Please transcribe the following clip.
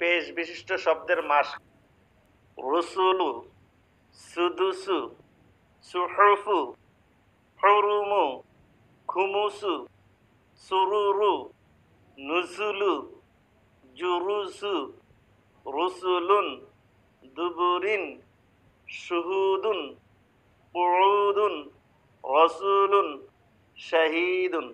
পেশ বিশিষ্ট শব্দের মাস রসুলু সুদুসু সুহফু হরুমু খুমুসু সুরুরু নুসুলু জুরুসু রসুলুন দুবুরিন সুহুদুন পুরুদুন রসুলুন শাহীদুন